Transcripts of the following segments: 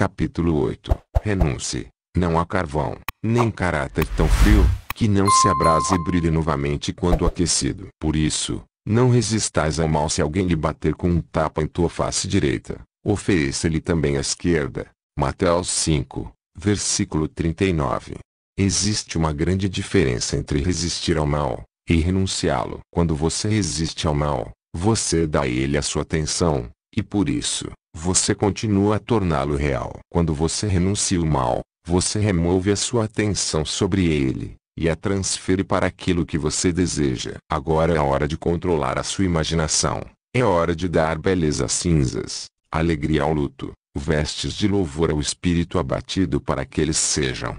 Capítulo 8. Renuncie. Não há carvão, nem caráter tão frio, que não se abrase e brilhe novamente quando aquecido. Por isso, não resistais ao mal se alguém lhe bater com um tapa em tua face direita. Ofereça-lhe também a esquerda. Mateus 5, versículo 39. Existe uma grande diferença entre resistir ao mal e renunciá-lo. Quando você resiste ao mal, você dá a ele a sua atenção, e por isso, você continua a torná-lo real. Quando você renuncia o mal, você remove a sua atenção sobre ele, e a transfere para aquilo que você deseja. Agora é a hora de controlar a sua imaginação. É hora de dar beleza às cinzas, alegria ao luto, vestes de louvor ao espírito abatido para que eles sejam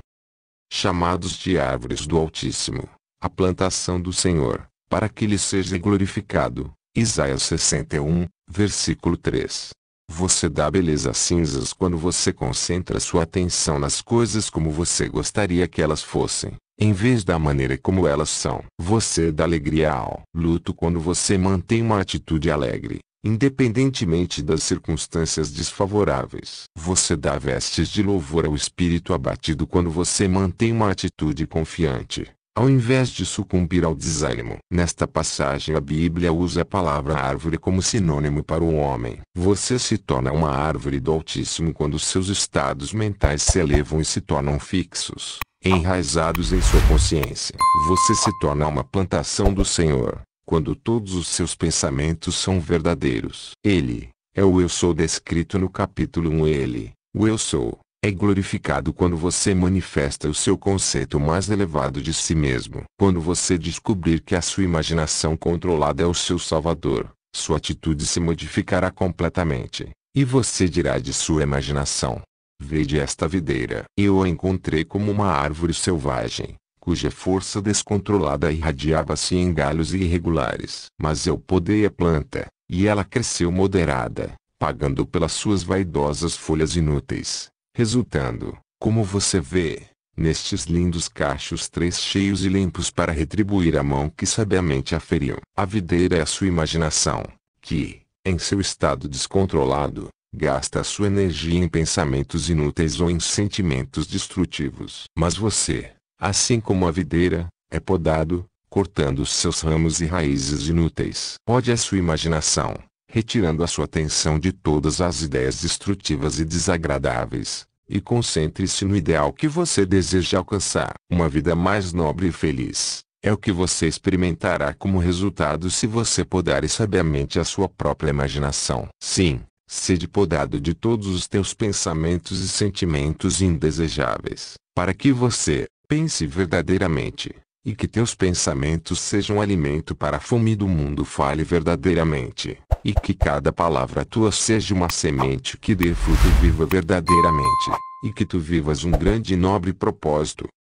chamados de árvores do Altíssimo, a plantação do Senhor, para que ele seja glorificado. Isaías 61, versículo 3. Você dá beleza cinzas quando você concentra sua atenção nas coisas como você gostaria que elas fossem, em vez da maneira como elas são. Você dá alegria ao luto quando você mantém uma atitude alegre, independentemente das circunstâncias desfavoráveis. Você dá vestes de louvor ao espírito abatido quando você mantém uma atitude confiante. Ao invés de sucumbir ao desânimo, nesta passagem a Bíblia usa a palavra árvore como sinônimo para o homem. Você se torna uma árvore do Altíssimo quando seus estados mentais se elevam e se tornam fixos, enraizados em sua consciência. Você se torna uma plantação do Senhor, quando todos os seus pensamentos são verdadeiros. Ele é o eu sou descrito no capítulo 1 ele, o eu sou é glorificado quando você manifesta o seu conceito mais elevado de si mesmo. Quando você descobrir que a sua imaginação controlada é o seu salvador, sua atitude se modificará completamente. E você dirá de sua imaginação: Vede esta videira. Eu a encontrei como uma árvore selvagem, cuja força descontrolada irradiava-se em galhos irregulares. Mas eu podei a planta, e ela cresceu moderada, pagando pelas suas vaidosas folhas inúteis resultando, como você vê, nestes lindos cachos três cheios e limpos para retribuir a mão que sabiamente a feriu. A videira é a sua imaginação, que, em seu estado descontrolado, gasta sua energia em pensamentos inúteis ou em sentimentos destrutivos. Mas você, assim como a videira, é podado, cortando seus ramos e raízes inúteis. Ode a sua imaginação, retirando a sua atenção de todas as ideias destrutivas e desagradáveis, e concentre-se no ideal que você deseja alcançar. Uma vida mais nobre e feliz é o que você experimentará como resultado se você podar sabiamente a sua própria imaginação. Sim, sede podado de todos os teus pensamentos e sentimentos indesejáveis, para que você pense verdadeiramente e que teus pensamentos sejam alimento para a fome do mundo fale verdadeiramente e que cada palavra tua seja uma semente que dê fruto e viva verdadeiramente, e que tu vivas um grande e nobre propósito,